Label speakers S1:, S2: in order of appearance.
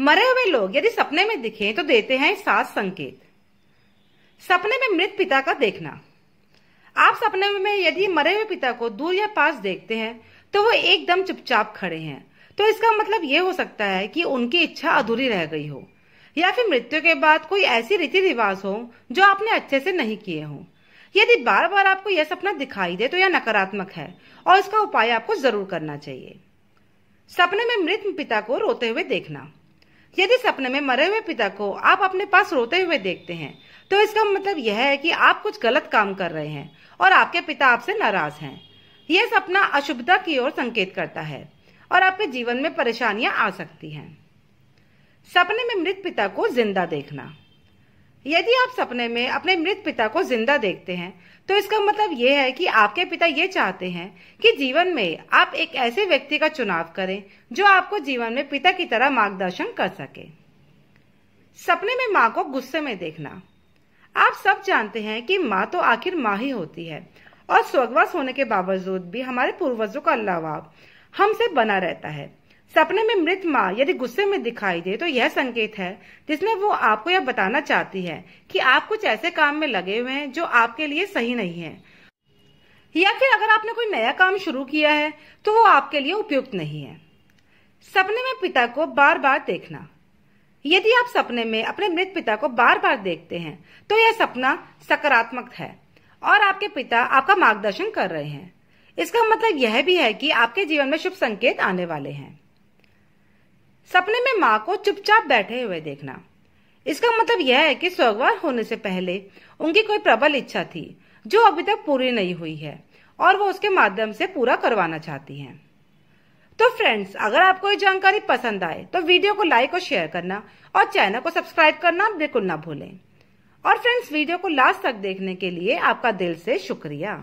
S1: मरे हुए लोग यदि सपने में दिखे तो देते हैं सात संकेत सपने में मृत पिता का देखना आप सपने में यदि मरे हुए पिता को दूर या पास देखते हैं तो वो एकदम चुपचाप खड़े हैं तो इसका मतलब ये हो सकता है कि उनकी इच्छा अधूरी रह गई हो या फिर मृत्यु के बाद कोई ऐसी रीति रिवाज हो जो आपने अच्छे से नहीं किए हो यदि बार बार आपको यह सपना दिखाई दे तो यह नकारात्मक है और इसका उपाय आपको जरूर करना चाहिए सपने में मृत पिता को रोते हुए देखना यदि सपने में मरे हुए पिता को आप अपने पास रोते हुए देखते हैं तो इसका मतलब यह है कि आप कुछ गलत काम कर रहे हैं और आपके पिता आपसे नाराज हैं यह सपना अशुभता की ओर संकेत करता है और आपके जीवन में परेशानियां आ सकती हैं सपने में मृत पिता को जिंदा देखना यदि आप सपने में अपने मृत पिता को जिंदा देखते हैं तो इसका मतलब ये है कि आपके पिता ये चाहते हैं कि जीवन में आप एक ऐसे व्यक्ति का चुनाव करें जो आपको जीवन में पिता की तरह मार्गदर्शन कर सके सपने में माँ को गुस्से में देखना आप सब जानते हैं कि माँ तो आखिर माँ ही होती है और स्वर्गवास होने के बावजूद भी हमारे पूर्वजों का लवाब हमसे बना रहता है सपने में मृत माँ यदि गुस्से में दिखाई दे तो यह संकेत है जिसमें वो आपको यह बताना चाहती है कि आप कुछ ऐसे काम में लगे हुए हैं जो आपके लिए सही नहीं है या फिर अगर आपने कोई नया काम शुरू किया है तो वो आपके लिए उपयुक्त नहीं है सपने में पिता को बार बार देखना यदि आप सपने में अपने मृत पिता को बार बार देखते हैं तो यह सपना सकारात्मक है और आपके पिता आपका मार्गदर्शन कर रहे हैं इसका मतलब यह भी है कि आपके जीवन में शुभ संकेत आने वाले हैं सपने में माँ को चुपचाप बैठे हुए देखना इसका मतलब यह है कि स्वर्गवार होने से पहले उनकी कोई प्रबल इच्छा थी जो अभी तक पूरी नहीं हुई है और वो उसके माध्यम से पूरा करवाना चाहती हैं। तो फ्रेंड्स अगर आपको ये जानकारी पसंद आए तो वीडियो को लाइक और शेयर करना और चैनल को सब्सक्राइब करना बिल्कुल न भूले और फ्रेंड्स वीडियो को लास्ट तक देखने के लिए आपका दिल से शुक्रिया